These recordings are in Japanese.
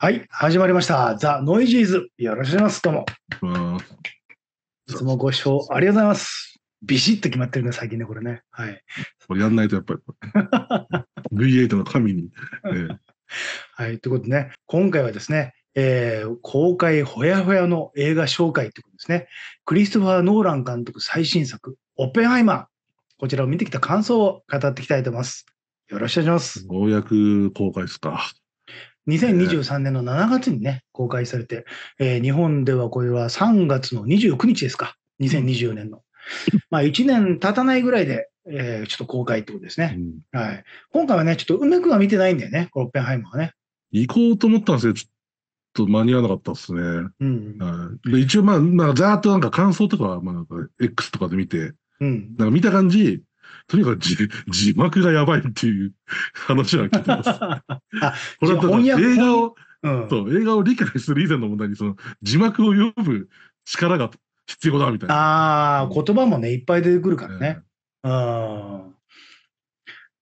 はい、始まりました。ザ・ノイジーズ。よろしくお願いします。どうも。いつもご視聴ありがとうございます。ビシッと決まってるね、最近ね、これね。はい。これやんないと、やっぱり。V8 の神に。はい、ということでね、今回はですね、えー、公開ほやほやの映画紹介ということですね。クリストファー・ノーラン監督最新作、オッペンハイマー。こちらを見てきた感想を語っていきたいと思います。よろしくお願いします。ようやく公開ですか。2023年の7月にね、公開されて、えー、日本ではこれは3月の29日ですか、2024年の。まあ、1年経たないぐらいで、えー、ちょっと公開ってことですね。うん、はい、今回はね、ちょっと梅君は見てないんだよね、このオッペンハイマーはね。行こうと思ったんですよ、ちょっと間に合わなかったですね。うん一応、まあ、まあ、ざーっとなんか感想とかは、まあ、なんか X とかで見て、うん、なんか見た感じ、とにかく字幕がやばいっていう話は聞いてます。これは映画を、うん、そう、映画を理解する以前の問題に、その字幕を読む力が必要だみたいな。ああ、言葉もね、いっぱい出てくるからね。うん、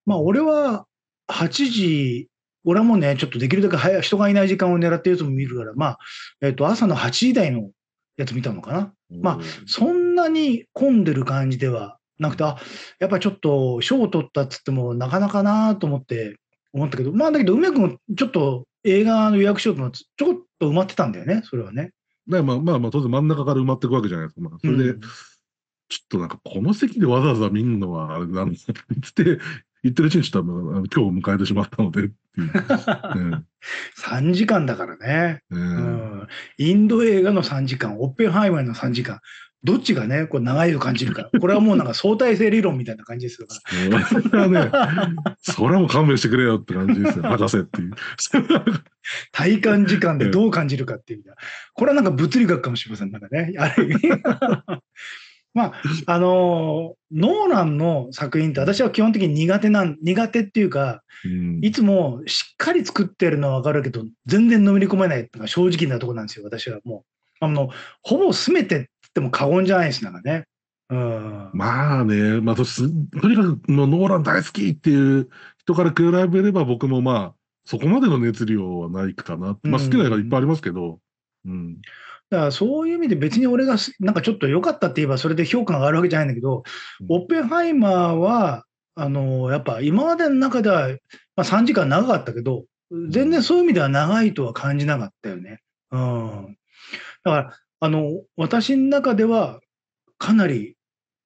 まあ、俺は8時、俺はもうね、ちょっとできるだけ早人がいない時間を狙ってるやつも見るから、まあ、えっ、ー、と、朝の8時台のやつ見たのかな。まあ、そんなに混んでる感じではなくて、あ、やっぱりちょっと賞を取ったっつっても、なかなかなと思って思ったけど、まあだけど、梅君もちょっと映画の予約しようと思ってちょこっと埋まってたんだよね、それはね。まあまあまあ、当然真ん中から埋まっていくわけじゃないですか。まあ、それで、うん、ちょっとなんか、この席でわざわざ見るのはあれなんって言って、言ってるうちにちょっと今日を迎えてしまったのでっていう、ね、3時間だからね、うん、インド映画の3時間オッペンハイマーの3時間どっちがね、こう長いを感じるか。これはもうなんか相対性理論みたいな感じですよ。それはね、それはもう勘弁してくれよって感じですよ。博士っていう。体感時間でどう感じるかっていう。これはなんか物理学かもしれません。なんかね。あれまあ、あのー、ノーランの作品って私は基本的に苦手なん、苦手っていうか、うん、いつもしっかり作ってるのはわかるけど、全然のめり込めないっていうのが正直なとこなんですよ、私はもう。あの、ほぼ全てでも過言じゃないですかね。うん、まあね、まあ、ととにかくもうノーラン大好きっていう人から比べれば僕もまあそこまでの熱量はないかな、まあ、好きな映画いっぱいありますけど、うん、うん、だからそういう意味で別に俺がなんかちょっと良かったって言えばそれで評価が上がるわけじゃないんだけど、うん、オッペンハイマーはあのやっぱ今までの中では、まあ、3時間長かったけど全然そういう意味では長いとは感じなかったよね。うん、だからあの、私の中では、かなり、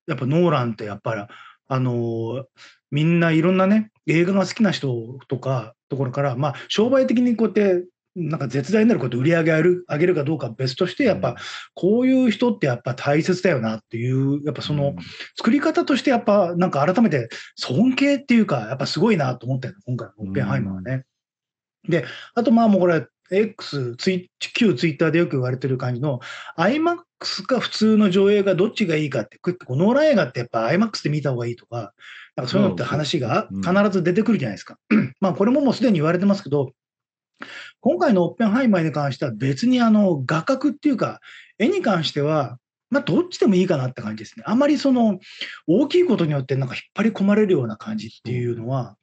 やっぱノーランってやっぱり、あの、みんないろんなね、映画が好きな人とか、ところから、まあ、商売的にこうやって、なんか絶大になること売り上げ上げる上げるかどうか別としてやっぱこういう人ってやっぱ大切だよなっていうやっぱその作り方としてやっぱなんか改めて尊敬っていうかやっぱすごいなと思ったよね今回のオッペンハイマーはね。であとまあもうこれ X、ツイ旧ツイッターでよく言われてる感じの、IMAX か普通の上映がどっちがいいかって、ノーラン映画ってやっぱ IMAX で見た方がいいとか、なんかそういうのって話が必ず出てくるじゃないですか。うん、まあこれももうすでに言われてますけど、今回のオッペンハイマーに関しては別にあの画角っていうか、絵に関しては、まあ、どっちでもいいかなって感じですね。あんまりその大きいことによってなんか引っ張り込まれるような感じっていうのは、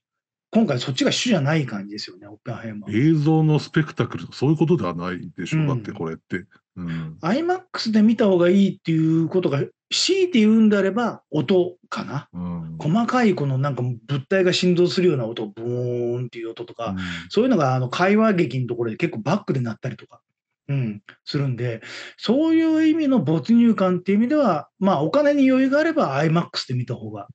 今回そっちが主じゃない感じですよね、オッペンハイマー。映像のスペクタクルとかそういうことではないでしょう、うん、だってこれって。うん、IMAX で見た方がいいっていうことが、強いて言うんであれば、音かな、うん、細かいこのなんか物体が振動するような音、ブーンっていう音とか、うん、そういうのがあの会話劇のところで結構バックで鳴ったりとか。うん、するんで、そういう意味の没入感っていう意味では、まあ、お金に余裕があれば IMAX で見た方が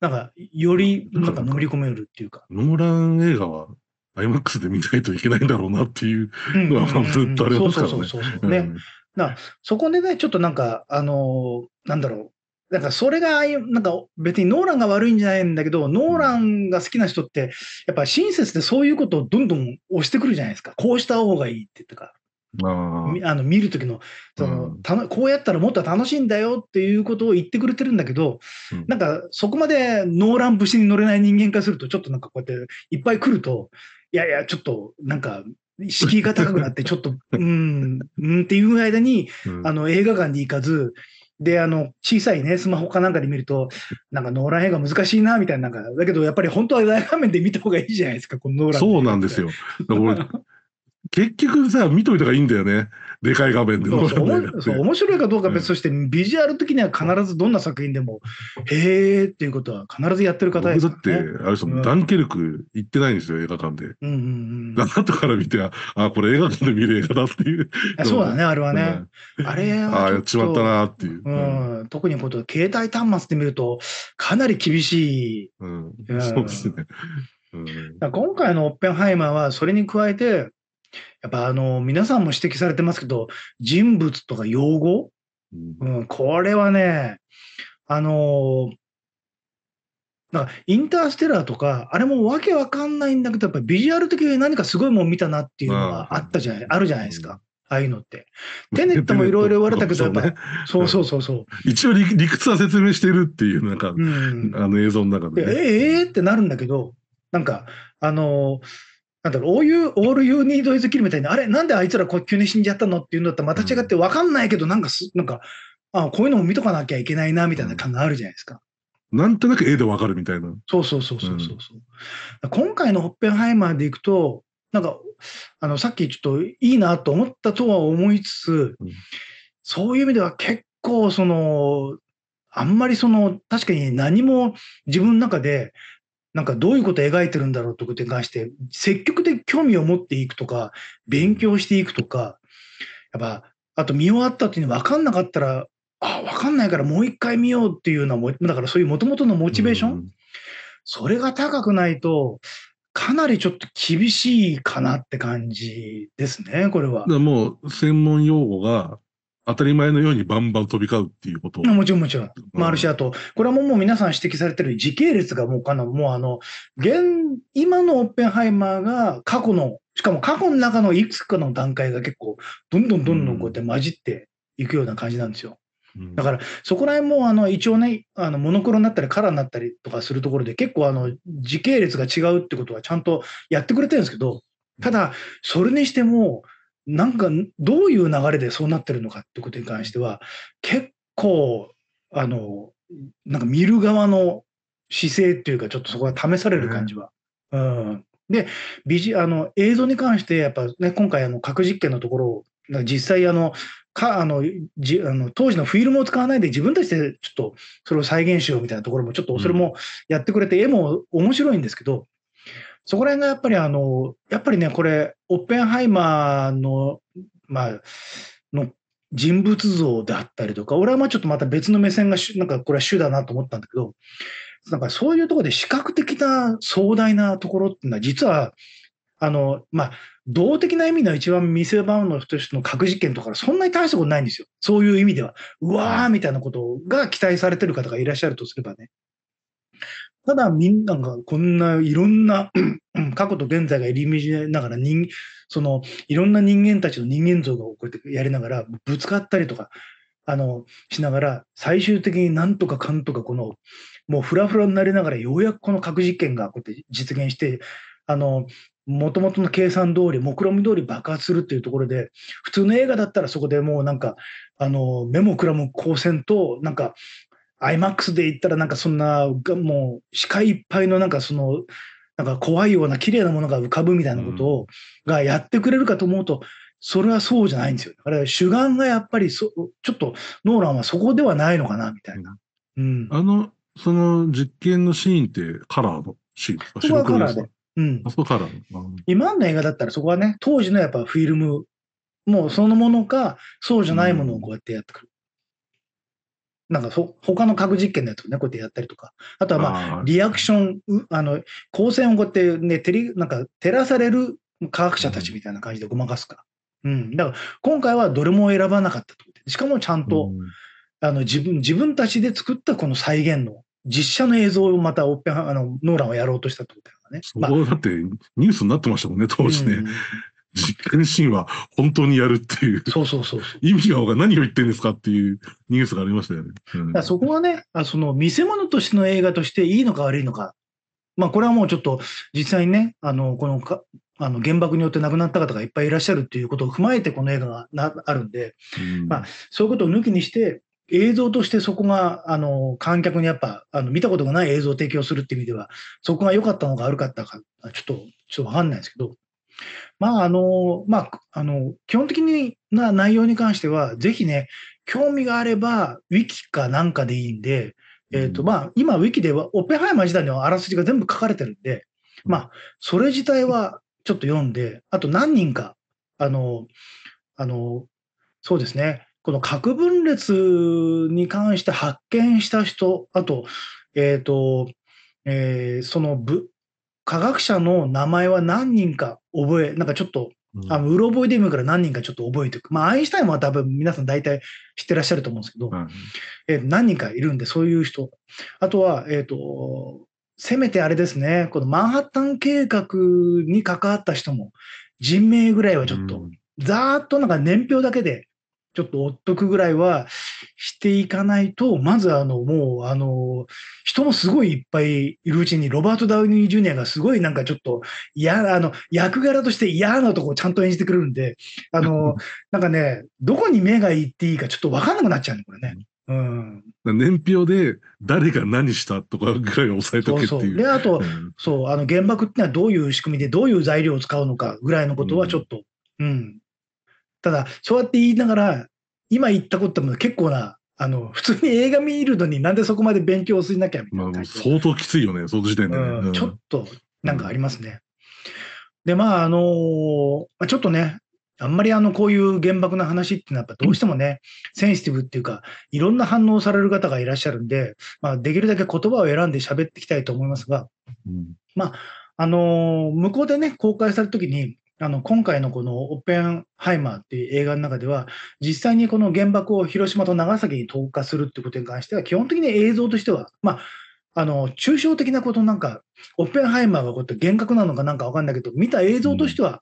なんか、より、なんか、のり込めるっていうか。ノーラン映画は、IMAX で見ないといけないんだろうなっていうのは、ずっとありますからね。そうそうそうね。なそこでね、ちょっとなんか、あのー、なんだろう。なんかそれが、なんか別にノーランが悪いんじゃないんだけど、ノーランが好きな人って、やっぱ親切でそういうことをどんどん押してくるじゃないですか。こうした方がいいってとか。あの見る時のその、たのこうやったらもっと楽しいんだよっていうことを言ってくれてるんだけど、うん、なんかそこまでノーラン節に乗れない人間化するとちょっとなんかこうやっていっぱい来るといやいやちょっとなんか敷居が高くなって ちょっとうんうんっていう間に、あの映画館に行かずで、あの、小さいね、スマホかなんかで見ると、なんかノーラン映画難しいな、みたいな、なんか、だけどやっぱり本当は大画面で見た方がいいじゃないですか、このノーラン。そうなんですよ。結局さ、見といた方がいいんだよね。でかい画面でそうそう面白いかどうか別、とそしてビジュアル的には必ずどんな作品でも、へえっていうことは必ずやってる方ですね。だって、あれうん、ダンケルク行ってないんですよ、映画館で。うんうんうん。後から見て、あ、これ映画館で見る映画だっていう。そうだね、あれはね。うん、あれは。あやっちまったなっていう。うん。特にこと、携帯端末で見ると、かなり厳しい。うん。そうですね。今回のオッペンハイマーはそれに加えてやっぱあの、皆さんも指摘されてますけど、人物とか用語、うん、うん、これはね、あの、なんかインターステラーとか、あれもわけわかんないんだけど、やっぱりビジュアル的に何かすごいもん見たなっていうのはあったじゃない、うん、あるじゃないですか。ああいうのって。テネットもいろいろ言われたけど、ね、そうそうそうそう。一応理理屈は説明してるっていう、なんか、うん、あの映像の中で、ね、えー、えー、ってなるんだけど、なんか、あのーなんだろう、a ー l you, all y o みたいな、あれ、なんであいつら急に死んじゃったのっていうんだったら、また違って分かんないけど、なんかす、なんか、あこういうのも見とかなきゃいけないな、みたいな感があるじゃないですか。なんとなく絵で分かるみたいな。そうそうそうそうそう。うん、今回のホッペンハイマーでいくと、なんか、あの、さっきちょっといいなと思ったとは思いつつ、うん、そういう意味では結構、その、あんまりその、確かに何も自分の中で、なんかどういうことを描いてるんだろうとてことに関して、積極的興味を持っていくとか、勉強していくとか、やっぱ、あと見終わった後に分かんなかったら、あ分かんないからもう一回見ようっていうのは、だからそういうもともとのモチベーション、うん、それが高くないと、かなりちょっと厳しいかなって感じですね、これは。もう専門用語が当たり前のようにバンバン飛び交うっていうこともちろんもちろん。まあ、るし、あと、これはもう皆さん指摘されてる時系列がもうかな、もうあの、現、今のオッペンハイマーが過去の、しかも過去の中のいくつかの段階が結構、どんどんどんどんこうやって混じっていくような感じなんですよ。うん、だから、そこら辺もあの一応ね、あのモノクロになったり、カラーになったりとかするところで、結構あの時系列が違うってことはちゃんとやってくれてるんですけど、ただ、それにしても、なんかどういう流れでそうなってるのかってことに関しては結構あのなんか見る側の姿勢っていうかちょっとそこが試される感じは。うん、うん、でビジあの映像に関してやっぱ、ね、今回あの核実験のところを実際あのかあのじあの当時のフィルムを使わないで自分たちでちょっとそれを再現しようみたいなところもちょっとそれもやってくれて、うん、絵も面白いんですけどそこら辺がやっぱりあの、やっぱりね、これ、オッペンハイマーの、まあ、の人物像であったりとか、俺はまあちょっとまた別の目線が、なんかこれは主だなと思ったんだけど、なんかそういうところで視覚的な壮大なところっていうのは、実は、あの、まあ、動的な意味の一番見せ場の人の核実験とかそんなに大したことないんですよ。そういう意味では。うわーみたいなことが期待されてる方がいらっしゃるとすればね。ただ、みんながこんないろんな 過去と現在が入り乱れながら人、そのいろんな人間たちの人間像がこうやってやりながら、ぶつかったりとか、あの、しながら、最終的になんとかかんとか、この、もうフラフラになりながら、ようやくこの核実験がこうやって実現して、あの、もともとの計算通り、目論見み通り爆発するというところで、普通の映画だったらそこでもうなんか、あの、目もくらむ光線と、なんか、IMAX で行ったらなんかそんな、もう視界いっぱいのなんかその、なんか怖いような綺麗なものが浮かぶみたいなことを、うん、がやってくれるかと思うと、それはそうじゃないんですよ。あれは主眼がやっぱりそ、ちょっとノーランはそこではないのかな、みたいな。うん。あの、その実験のシーンってカラーのシーンですかそこはカラーで。うん。あそこカラー、今の映画だったらそこはね、当時のやっぱフィルム、もうそのものか、そうじゃないものをこうやってやってくる。なんかそ他の核実験のやつをね、こうやってやったりとか、あとはまあ、リアクション、あの光線をこうやってね、照りなんか照らされる科学者たちみたいな感じでごまかすから。うん。だから、今回はどれも選ばなかったと。しかもちゃんと、うん、あの自分、自分たちで作ったこの再現の実写の映像をまたオッペあのノーランはやろうとしたってことだよね。そうだってニュースになってましたもんね、当時ね。うん、実験シーンは本当にやるっていう。そうそうそう意味がわか何を言ってんですかっていうニュースがありましたよね。うん、そこはね、その見せ物としての映画としていいのか悪いのか。まあこれはもうちょっと実際にね、あの、このか、あの原爆によって亡くなった方がいっぱいいらっしゃるっていうことを踏まえてこの映画がなあるんで、うん、まあそういうことを抜きにして、映像としてそこが、あの、観客にやっぱ、あの、見たことがない映像を提供するっていう意味では、そこが良かったのか悪かったか、ちょっと、ちょっとわかんないですけど、まああのまあ、あの基本的な内容に関しては、ぜひね、興味があれば、ウィキかなんかでいいんで、えーとまあ、今、ウィキではオペハイマー時代のあらすじが全部書かれてるんで、まあ、それ自体はちょっと読んで、あと何人か、あのあのそうですね、この核分裂に関して発見した人、あと、えー、と、えー、そのぶ科学者の名前は何人か覚え、なんかちょっと、あのうろ覚えで言うから何人かちょっと覚えておく。まあ、アインシュタインは多分皆さん大体知ってらっしゃると思うんですけど、うん、え何人かいるんで、そういう人。あとは、えっ、ー、と、せめてあれですね、このマンハッタン計画に関わった人も、人名ぐらいはちょっと、うん、ざーっとなんか年表だけでちょっと追っとくぐらいはしていかないと、まずあの、もう、あの、人もすごいいっぱいいるうちに、ロバート・ダウニー・ジュニアがすごいなんかちょっとや、あの、役柄として嫌なとこをちゃんと演じてくれるんで、あの、なんかね、どこに目がいっていいかちょっとわかんなくなっちゃうね、これね。うん、年表で誰が何したとかぐらい抑えとけっていう。そうそうであと、うん、そうあの原爆ってのはどういう仕組みでどういう材料を使うのかぐらいのことはちょっと、うん、うん、ただ、そうやって言いながら、今言ったことも結構な、あの、普通に映画見るのになんでそこまで勉強いなきゃみたいな。まあ、相当きついよね、その時点で、ねうん、ちょっと、なんかありますね。うん、で、まあ、あのー、ちょっとね、あんまりあのこういう原爆の話っていうのはやっぱどうしてもね、センシティブっていうか、いろんな反応される方がいらっしゃるんで、まあ、できるだけ言葉を選んで喋っていきたいと思いますが、うん、まあ、あのー、向こうでね、公開された時に、あの今回のこのオッペンハイマーっていう映画の中では、実際にこの原爆を広島と長崎に投下するってことに関しては、基本的に映像としては、まあ、あの抽象的なことなんか、オッペンハイマーがこうやって幻覚なのかなんか分かんないけど、見た映像としては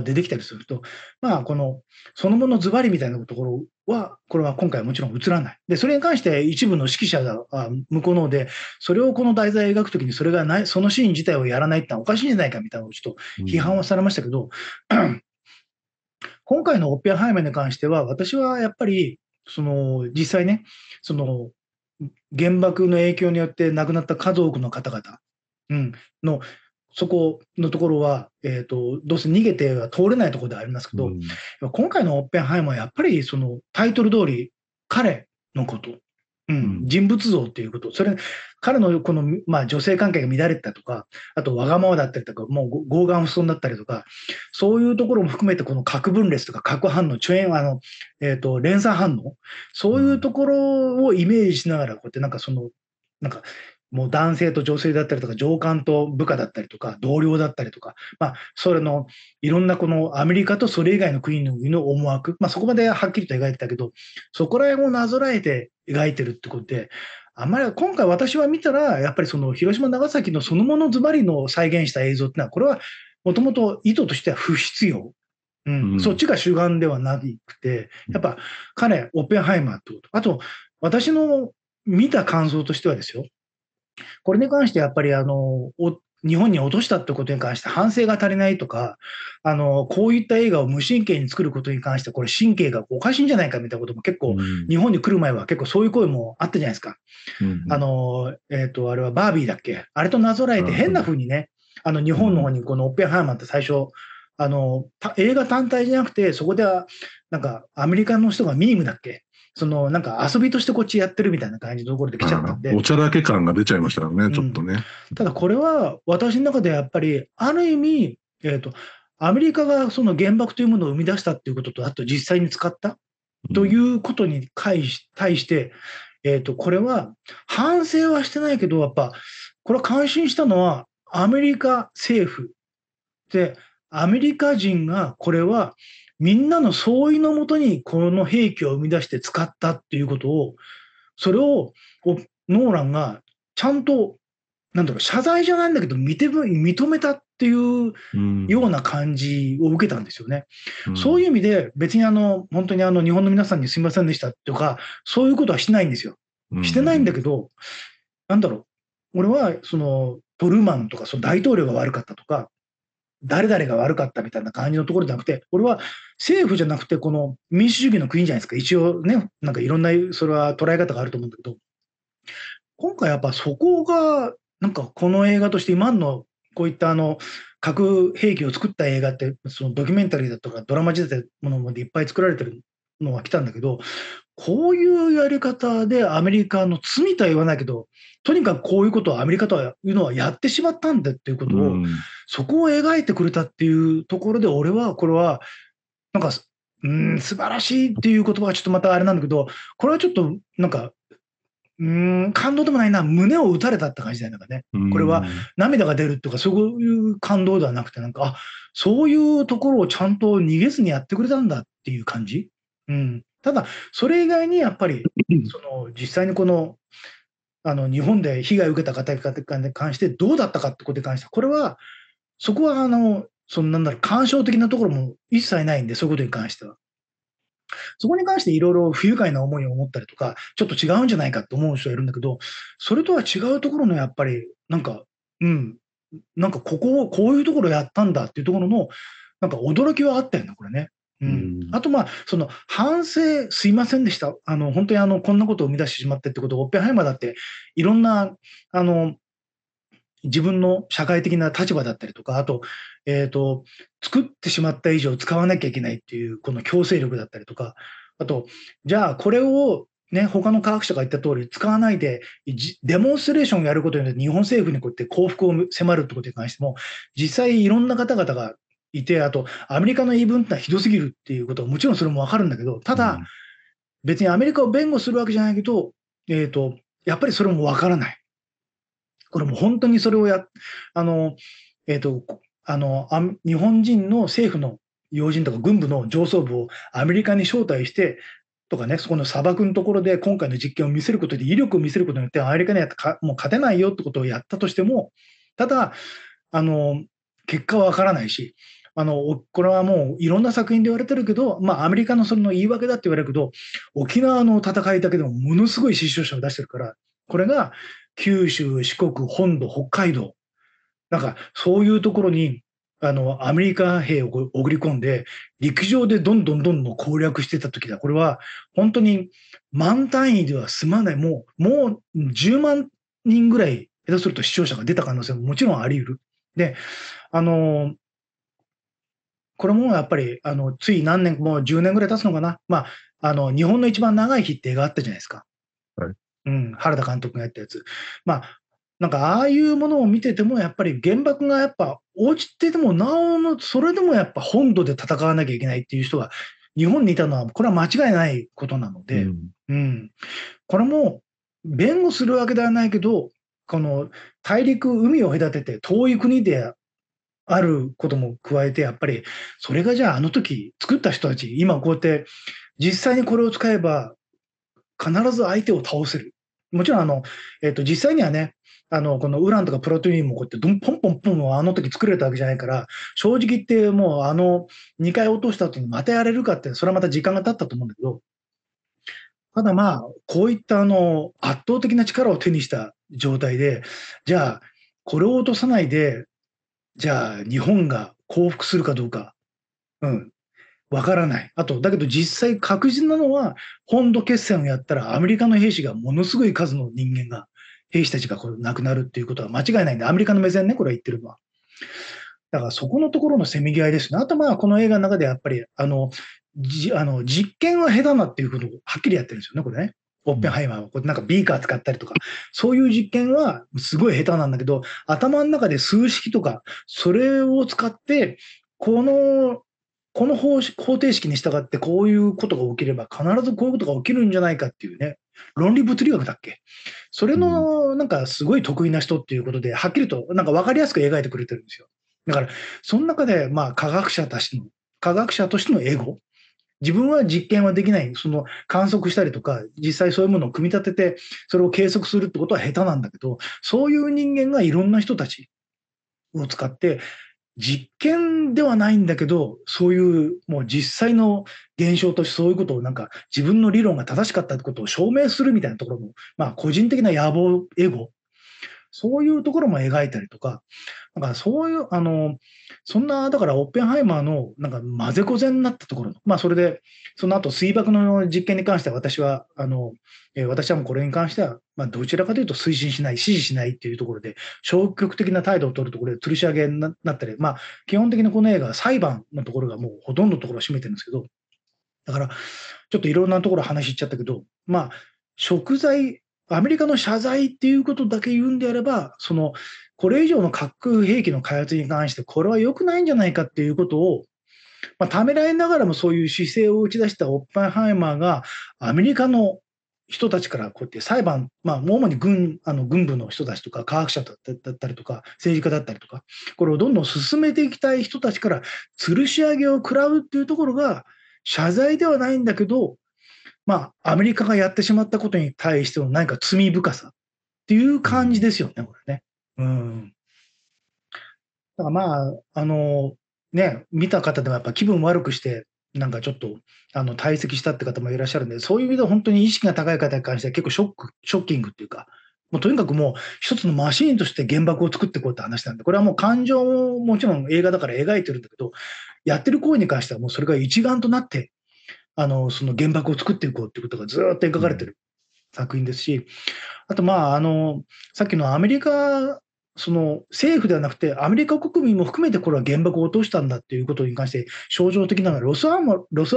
出てきたりすると、まあ、このそのものズバリみたいなところは、これは今回はもちろん映らない。で、それに関して一部の指揮者が向こうので、それをこの題材を描くときに、それがない、そのシーン自体をやらないってのはおかしいんじゃないかみたいなをちょっと批判はされましたけど、うん、今回のオッペンハイメンに関しては、私はやっぱり、その実際ね、その原爆の影響によって亡くなった数多くの方々、うん、のそこのところは、えーと、どうせ逃げては通れないところでありますけど、うん、今回のオッペンハイマーはやっぱりそのタイトル通り彼のこと、うん、うん、人物像っていうことそれ彼のこの、まあ、女性関係が乱れてたとかあとわがままだったりとかもう傲岸不尊だったりとかそういうところも含めてこの核分裂とか核反応チェあの、えーと連鎖反応そういうところをイメージしながらこうやってなんかそのなんかもう男性と女性だったりとか、上官と部下だったりとか、同僚だったりとか、まあ、それの、いろんなこのアメリカとそれ以外の国々の思惑、まあ、そこまではっきりと描いてたけど、そこら辺をなぞらえて描いてるってことで、あんまり今回私は見たら、やっぱりその広島、長崎のそのものズバリの再現した映像ってのは、これはもともと意図としては不必要。うん、うん、そっちが主眼ではなくて、やっぱ彼、オッペンハイマーってこと。あと、私の見た感想としてはですよ、これに関してやっぱりあの日本に落としたってことに関して反省が足りないとか、あの、こういった映画を無神経に作ることに関して、これ神経がおかしいんじゃないかみたいなことも結構、うん、日本に来る前は結構そういう声もあったじゃないですか。うんうん、あの、えっ、ー、と、あれはバービーだっけあれとなぞらえて変な風にね、あの、日本の方にこのオッペンハイマンって最初、あの、映画単体じゃなくて、そこでは、なんか、アメリカの人がミームだっけそのなんか遊びとしてこっちやってるみたいな感じのところで来ちゃったんで。おちゃらけ感が出ちゃいましたよね、ちょっとね。ただこれは私の中でやっぱり、ある意味、えー、と、アメリカがその原爆というものを生み出したっていうことと、あと実際に使ったということに対して、えー、と、これは反省はしてないけど、やっぱ、これは感心したのは、アメリカ政府で、アメリカ人がこれはみんなの相違のもとにこの兵器を生み出して使ったっていうことを、それをノーランがちゃんと、なんだろう、謝罪じゃないんだけど、認めたっていうような感じを受けたんですよね。うん、そういう意味で、別にあの、本当にあの、日本の皆さんにすみませんでしたとか、そういうことはしないんですよ。してないんだけど、うん、なんだろう、俺は、その、トルーマンとか、その大統領が悪かったとか、誰々が悪かったみたいな感じのところじゃなくて、俺は政府じゃなくて、この民主主義の国じゃないですか。一応ね、なんかいろんな、それは捉え方があると思うんだけど、今回やっぱそこが、なんかこの映画として今のこういったあの、核兵器を作った映画って、そのドキュメンタリーだとかドラマ時代のものまでいっぱい作られてるのは来たんだけど、こういうやり方でアメリカの罪とは言わないけど、とにかくこういうことをアメリカとはいうのはやってしまったんだっていうことを、うん、そこを描いてくれたっていうところで、俺はこれは、なんか、うん、素晴らしいっていう言葉はちょっとまたあれなんだけど、これはちょっとなんか、うん、感動でもないな、胸を打たれたって感じだよね。これは涙が出るとか、そういう感動ではなくて、なんか、あそういうところをちゃんと逃げずにやってくれたんだっていう感じ。うん、ただ、それ以外にやっぱり、その実際にこのあの日本で被害を受けた方に関してどうだったかってことに関してこれは、そこはあのそのなんだろう、感傷的なところも一切ないんで、そういうことに関しては。そこに関していろいろ不愉快な思いを思ったりとか、ちょっと違うんじゃないかと思う人がいるんだけど、それとは違うところのやっぱり、なんか、うん、なんかここをこういうところやったんだっていうところの、なんか驚きはあったよね、これね。うん、あと、まあ、その反省、すいませんでした、あの本当にあのこんなことを生み出してしまってってことを、オッペンハイマーだって、いろんなあの自分の社会的な立場だったりとか、あと、えーと、作ってしまった以上使わなきゃいけないっていう、この強制力だったりとか、あと、じゃあ、これをね、他の科学者が言った通り、使わないで、デモンストレーションをやることによって、日本政府にこうやって幸福を迫るってことに関しても、実際いろんな方々がいて、あと、アメリカの言い分ってはひどすぎるっていうことは、もちろんそれもわかるんだけど、ただ、別にアメリカを弁護するわけじゃないけど、えっ、ー、と、やっぱりそれもわからない。これも本当にそれをや、あの、えっ、ー、と、あの日本人の政府の要人とか軍部の上層部をアメリカに招待して、とかね、そこの砂漠のところで今回の実験を見せることで、威力を見せることによって、アメリカにはもう勝てないよってことをやったとしても、ただ、あの、結果はわからないし、あの、これはもういろんな作品で言われてるけど、まあ、アメリカのその言い訳だって言われるけど、沖縄の戦いだけでもものすごい死傷者を出してるから、これが九州、四国、本土、北海道、なんかそういうところに、あの、アメリカ兵を送り込んで、陸上でどんどんどんどん攻略してた時だ。これは、本当に万単位では済まない。もう、もう10万人ぐらい、下手すると死傷者が出た可能性ももちろんあり得る。で、あの、これもやっぱりあのつい何年、もう10年ぐらい経つのかな、まあ、あの日本の一番長い日って映画あったじゃないですか、はい、うん、原田監督がやったやつ。まあなんかああいうものを見ててもやっぱり原爆がやっぱ落ちててもなおのそれでもやっぱ本土で戦わなきゃいけないっていう人が日本にいたのはこれは間違いないことなので、うん、うん、これも弁護するわけではないけどこの大陸海を隔てて遠い国であることも加えて、やっぱり、それがじゃああの時作った人たち、今こうやって実際にこれを使えば必ず相手を倒せる。もちろんあの、えっ、と、実際にはね、あの、このウランとかプラトニーもこうやってどんポンポンポンあの時作れたわけじゃないから、正直言ってもうあの2回落とした後にまたやれるかって、それはまた時間が経ったと思うんだけど、ただまあ、こういったあの圧倒的な力を手にした状態で、じゃあ、これを落とさないで、じゃあ日本が降伏するかどうか、うん、わからない。あと、だけど実際確実なのは、本土決戦をやったらアメリカの兵士がものすごい数の人間が、兵士たちがこれ亡くなるっていうことは間違いないんで、アメリカの目線ね、これは言ってるのは。だからそこのところのせめぎ合いですね。あとまあ、この映画の中でやっぱり、あの、じあの実験は下手なっていうことをはっきりやってるんですよね、これね。オッペンハイマーはこうなんかビーカー使ったりとか、そういう実験はすごい下手なんだけど、頭の中で数式とか、それを使って、この、この方程式に従ってこういうことが起きれば必ずこういうことが起きるんじゃないかっていうね、論理物理学だっけそれのなんかすごい得意な人っていうことで、はっきりとなんか分かりやすく描いてくれてるんですよ。だから、その中でまあ科学者たちの、科学者としてのエゴ自分は実験はできない、その観測したりとか、実際そういうものを組み立てて、それを計測するってことは下手なんだけど、そういう人間がいろんな人たちを使って、実験ではないんだけど、そういうもう実際の現象としてそういうことをなんか自分の理論が正しかったってことを証明するみたいなところも、まあ個人的な野望、エゴそういうところも描いたりとか、なんかそういう、あの、そんな、だからオッペンハイマーの、なんか混ぜこぜになったところの、まあそれで、その後水爆の実験に関しては私は、あの、えー、私はもうこれに関しては、まあどちらかというと推進しない、支持しないっていうところで、消極的な態度を取るところで吊り下げになったり、まあ基本的にこの映画は裁判のところがもうほとんどのところを占めてるんですけど、だから、ちょっといろんなところ話しちゃったけど、まあ、食材アメリカの謝罪っていうことだけ言うんであれば、そのこれ以上の核兵器の開発に関して、これは良くないんじゃないかっていうことを、まあ、ためらいながらもそういう姿勢を打ち出したオッパンハイマーが、アメリカの人たちからこうやって裁判、まあ、主に軍あの軍部の人たちとか、科学者だったりとか、政治家だったりとか、これをどんどん進めていきたい人たちから、吊るし上げを食らうっていうところが、謝罪ではないんだけど、まあ、アメリカがやってしまったことに対しての何か罪深さっていう感じですよね、これね。うん。だからまあ、あの、ね、見た方でもやっぱ気分悪くして、なんかちょっと、あの、退席したって方もいらっしゃるんで、そういう意味では本当に意識が高い方に関しては結構ショック、ショッキングっていうか、もうとにかくもう一つのマシーンとして原爆を作っていこうって話なんで、これはもう感情ももちろん映画だから描いてるんだけど、やってる行為に関してはもうそれが一丸となってあの、その原爆を作っていこうってことがずっと描かれてる作品ですし、あと、まあ、あの、さっきのアメリカ、その政府ではなくて、アメリカ国民も含めてこれは原爆を落としたんだっていうことに関して、象徴的なのはロスア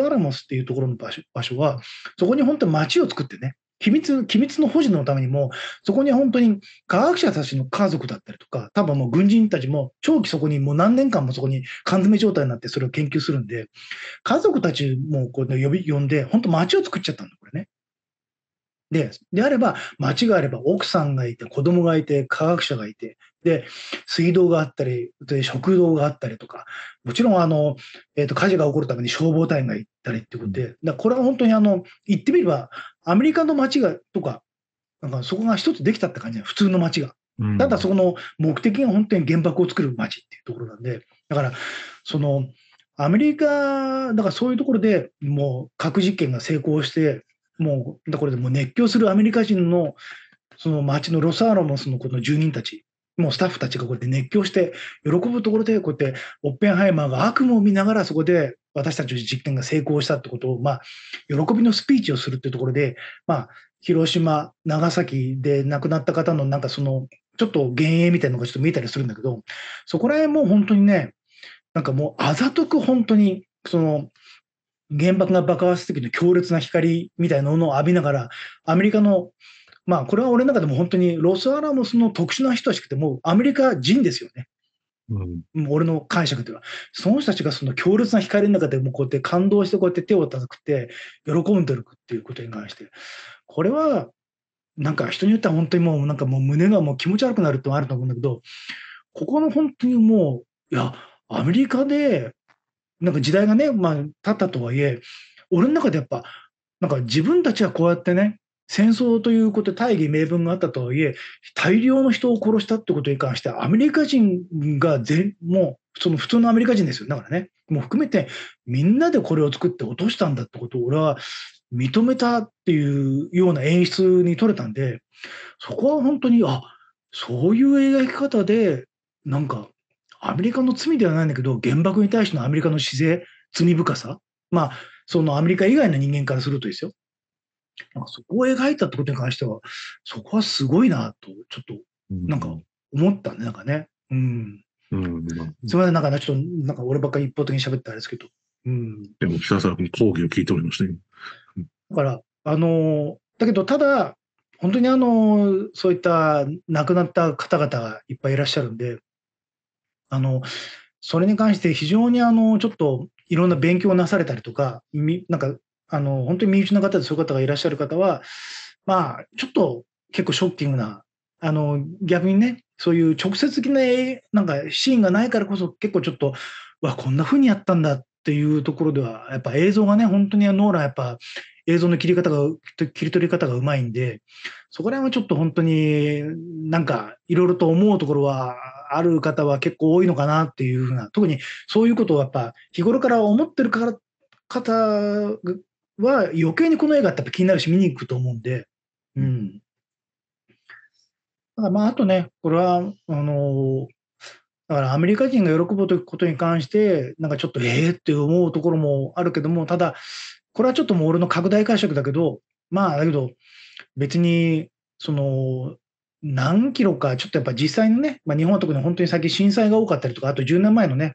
ラモスっていうところの場所は、そこに本当に街を作ってね、秘密、機密の保持のためにも、そこに本当に科学者たちの家族だったりとか、多分もう軍人たちも長期そこにもう何年間もそこに缶詰状態になってそれを研究するんで、家族たちもこう呼び、呼んで、本当街を作っちゃったんだ、これね。で、であれば、町があれば奥さんがいて、子供がいて、科学者がいて、で、水道があったり、で食堂があったりとか、もちろん、あの、えっ、ー、と、火事が起こるために消防隊員が行ったりってことで、だこれは本当にあの、言ってみれば、アメリカの街がとか、なんかそこが一つできたって感じ普通の街が。ただそこの目的が本当に原爆を作る街っていうところなんで、だからそのアメリカ、だからそういうところでもう核実験が成功して、もうだこれでも熱狂するアメリカ人のその街のロサーロのスのこの住人たちもうスタッフたちがこうやって熱狂して喜ぶところでこうやってオッペンハイマーが悪夢を見ながらそこで私たちの実験が成功したってことを、まあ、喜びのスピーチをするっていうところで、まあ、広島、長崎で亡くなった方のなんかそのちょっと幻影みたいなのがちょっと見えたりするんだけど、そこら辺も本当にね、なんかもうあざとく本当に、その、原爆が爆発した時の強烈な光みたいなものを浴びながら、アメリカのまあ、これは俺の中でも本当にロス・アラモスの特殊な人しくてもうアメリカ人ですよね。うん、俺の解釈ではその人たちがその強烈な光の中でもこうやって感動してこうやって手を叩くって喜んでるっていうことに関してこれはなんか人によっては本当にもうなんかもう胸がもう気持ち悪くなるってもあると思うんだけどここの本当にもういやアメリカでなんか時代がねまあ経ったとはいえ俺の中でやっぱなんか自分たちはこうやってね戦争ということで大義名分があったとはいえ大量の人を殺したってことに関してアメリカ人が全もうその普通のアメリカ人ですよだからねもう含めてみんなでこれを作って落としたんだってことを俺は認めたっていうような演出に取れたんでそこは本当にあそういう描き方でなんかアメリカの罪ではないんだけど原爆に対してのアメリカの姿勢罪深さまあそのアメリカ以外の人間からするとですよなんかそこを描いたってことに関しては、そこはすごいなと、ちょっと、なんか思ったね、なんかね。うん。うん、すみません、なんかね、ちょっと、なんか俺ばっかり一方的に喋ってあれですけど。うん。でも、北沢君、講義を聞いておりました、ね、だから、あの、だけど、ただ、本当にあの、そういった亡くなった方々がいっぱいいらっしゃるんで、あの、それに関して非常にあの、ちょっと、いろんな勉強をなされたりとか、なんかあの、本当に身内の方でそういう方がいらっしゃる方は、まあ、ちょっと結構ショッキングな、あの、逆にね、そういう直接的な、なんかシーンがないからこそ結構ちょっと、わ、こんな風にやったんだっていうところでは、やっぱ映像がね、本当にノーランやっぱ映像の切り方が、切り取り方がうまいんで、そこら辺はちょっと本当になんかいろいろと思うところはある方は結構多いのかなっていうふうな、特にそういうことをやっぱ日頃から思ってるから方は余計にこの映画って気になるし見に行くと思うんで、うん。だからまあ、あとね、これは、あの、だからアメリカ人が喜ぶことに関して、なんかちょっとええって思うところもあるけども、ただ、これはちょっともう俺の拡大解釈だけど、まあ、だけど、別に、その、何キロか、ちょっとやっぱ実際のね、まあ、日本は特に本当に最近震災が多かったりとか、あと10年前のね、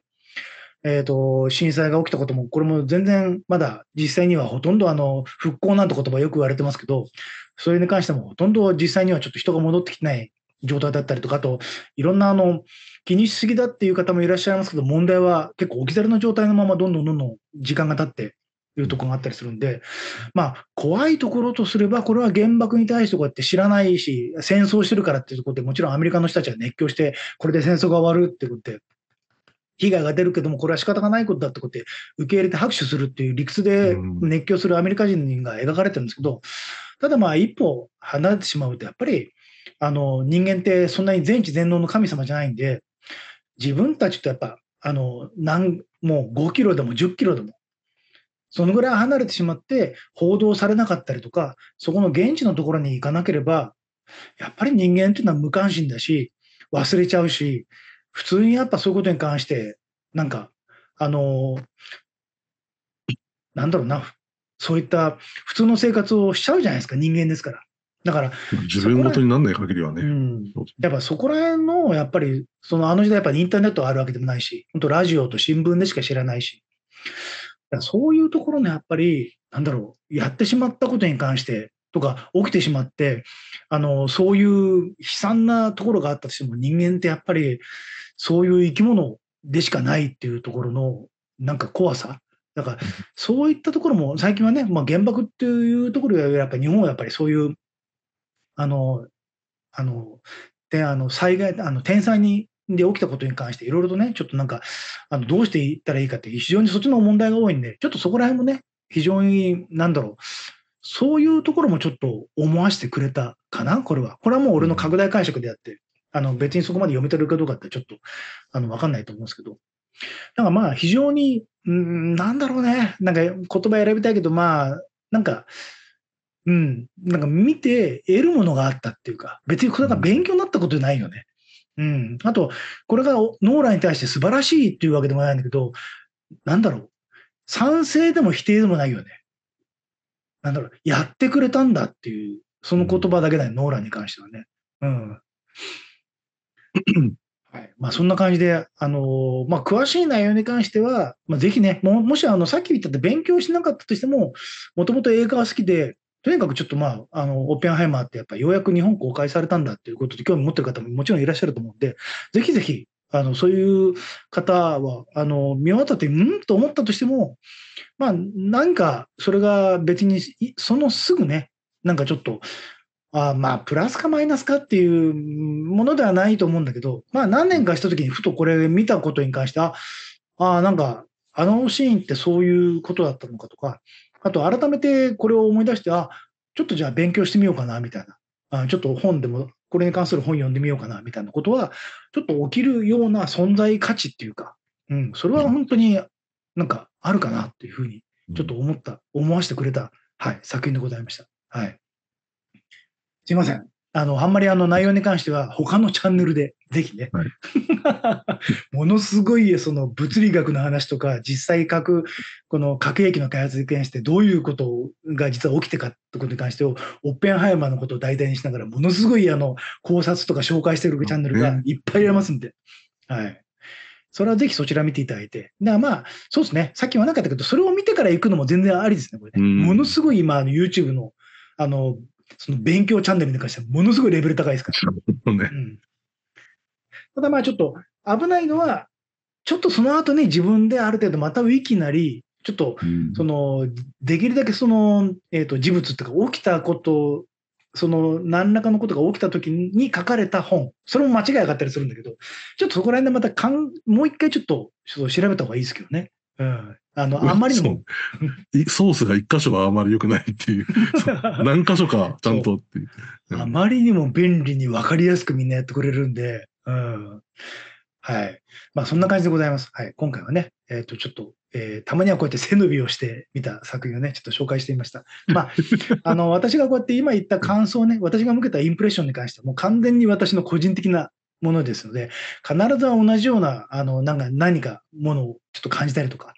えっ、ー、と、震災が起きたことも、これも全然まだ実際にはほとんどあの、復興なんて言葉よく言われてますけど、それに関してもほとんど実際にはちょっと人が戻ってきてない状態だったりとか、あと、いろんなあの、気にしすぎだっていう方もいらっしゃいますけど、問題は結構置き去りの状態のままどんどんどんどん時間が経っていうとこがあったりするんで、まあ、怖いところとすれば、これは原爆に対してこうやって知らないし、戦争してるからっていうところでもちろんアメリカの人たちは熱狂して、これで戦争が終わるってことで、被害が出るけども、これは仕方がないことだってことで、受け入れて拍手するっていう理屈で熱狂するアメリカ人が描かれてるんですけど、ただまあ、一歩離れてしまうと、やっぱり、あの、人間ってそんなに全知全能の神様じゃないんで、自分たちとやっぱ、あの、何、もう5キロでも10キロでも、そのぐらい離れてしまって、報道されなかったりとか、そこの現地のところに行かなければ、やっぱり人間っていうのは無関心だし、忘れちゃうし、普通にやっぱそういうことに関して、なんか、あの、なんだろうな、そういった普通の生活をしちゃうじゃないですか、人間ですから。だから、自分ごとにならない限りはね。うん、やっぱそこら辺の、やっぱり、そのあの時代、やっぱりインターネットあるわけでもないし、本当ラジオと新聞でしか知らないし、そういうところのやっぱり、なんだろう、やってしまったことに関して、とか起きてしまってあのそういう悲惨なところがあったとしても人間ってやっぱりそういう生き物でしかないっていうところのなんか怖さだからそういったところも最近はね、まあ、原爆っていうところよりやっぱり日本はやっぱりそういうあのあのであの災害あの天災にで起きたことに関していろいろとねちょっとなんかあのどうしていったらいいかって非常にそっちの問題が多いんでちょっとそこら辺もね非常になんだろうそういうところもちょっと思わせてくれたかな、これは。これはもう俺の拡大解釈であって、あの別にそこまで読めてるかどうかってちょっとあの分かんないと思うんですけど、なんかまあ非常に、うん、なんだろうね、なんか言葉選びたいけど、まあ、なんか、うん、なんか見て得るものがあったっていうか、別にこれが勉強になったことじゃないよね。うん。あと、これがノーラに対して素晴らしいっていうわけでもないんだけど、なんだろう。賛成でも否定でもないよね。なんだろう、やってくれたんだっていう、その言葉だけだよ、ノーランに関してはね。うん。はいまあ、そんな感じで、あのー、まあ、詳しい内容に関しては、まあ、ぜひね、ももしあのさっき言ったって勉強しなかったとしても、もともと映画が好きで、とにかくちょっと、まあ、あのオッペンハイマーってやっぱようやく日本公開されたんだということで、興味持ってる方ももちろんいらっしゃると思うんで、ぜひぜひあのそういう方はあの見渡ってうんと思ったとしてもまあなんかそれが別にそのすぐねなんかちょっとあまあプラスかマイナスかっていうものではないと思うんだけどまあ何年かした時にふとこれ見たことに関してああなんかあのシーンってそういうことだったのかとかあと改めてこれを思い出してあちょっとじゃあ勉強してみようかなみたいなあちょっと本でもこれに関する本読んでみようかなみたいなことは、ちょっと起きるような存在価値っていうか、うん、それは本当になんかあるかなっていうふうに、ちょっと思った、思わせてくれた、はい、作品でございました。はい。すいません。あの、あんまりあの内容に関しては他のチャンネルで、ぜひね、はい、ものすごいその物理学の話とか、実際核、この核兵器の開発に関してどういうことが実は起きてかってことに関してを、オッペンハイマーのことを題材にしながら、ものすごいあの考察とか紹介してるチャンネルがいっぱいありますんで、はい。それはぜひそちら見ていただいて。だまあ、そうですね。さっき言わなかったけど、それを見てから行くのも全然ありですね、これね。ものすごい今、YouTube の、あの、その勉強チャンネルに関してはものすごいレベル高いですから。ね、うん、ただまあちょっと危ないのは、ちょっとその後に自分である程度またウィキなり、ちょっと、その、できるだけその、えっ、と、事物っていうか、起きたこと、その、何らかのことが起きた時に書かれた本、それも間違いがあったりするんだけど、ちょっとそこら辺でまたかん、もう一回ちょっと、ちょっと調べた方がいいですけどね。うん。あの、あんまりにも。ソースが一箇所はあまり良くないってい う。何箇所か、ちゃんとっていう、うん、あまりにも便利に分かりやすくみんなやってくれるんで、うん。はい。まあ、そんな感じでございます。はい。今回はね、えっ、ー、と、ちょっと、えー、たまにはこうやって背伸びをしてみた作品をね、ちょっと紹介してみました。まあ、あの、私がこうやって今言った感想ね、私が向けたインプレッションに関しては、もう完全に私の個人的なものですので、必ずは同じようなあのなんか何かものをちょっと感じたりとか、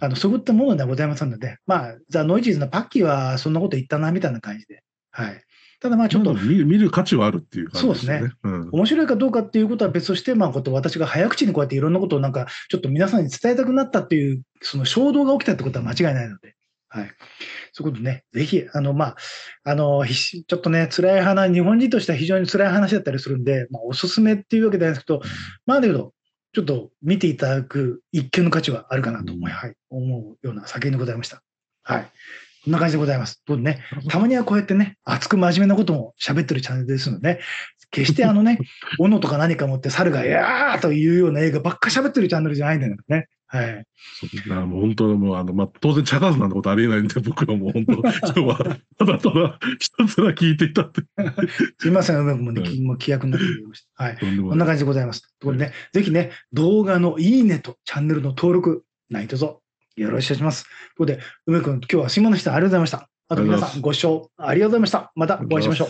うん、あのそういったものではございませんので、まあ、ザ・ノイジーズのパッキーはそんなこと言ったなみたいな感じで。はいただまあちょっと見る価値はあるっていう感じですね。そうですね、うん、面白いかどうかっていうことは別として、まあ、こと私が早口にこうやっていろんなことをなんかちょっと皆さんに伝えたくなったっていうその衝動が起きたってことは間違いないので、はい。そういうことね、ぜひ、あの、まあ、あの、ちょっとね、辛い話、日本人としては非常に辛い話だったりするんで、まあ、おすすめっていうわけではないですけど、まあ、だけど、ちょっと見ていただく一見の価値はあるかなと思い、うはい、思うような作品でございました。はい。こんな感じでございます。ね、たまにはこうやってね、熱く真面目なことも喋ってるチャンネルですので、決してあのね、斧とか何か持って猿が、いやーというような映画ばっか喋ってるチャンネルじゃないんだよね。はい。だかもう本当もうあの、まあ、当然、茶ャカスなんてことありえないんで、僕はもう本当、今日はただただひたすら聞いていたって。すいません、もうね、はい、もう規約になってきました。はい。こんな感じでございます。ところでね、ぜひね、動画のいいねとチャンネルの登録、ないとぞ、よろしくお願いします。ということで、梅君、今日は聞の人ありがとうございました。あと皆さんご視聴ありがとうございました。またお会いしましょう。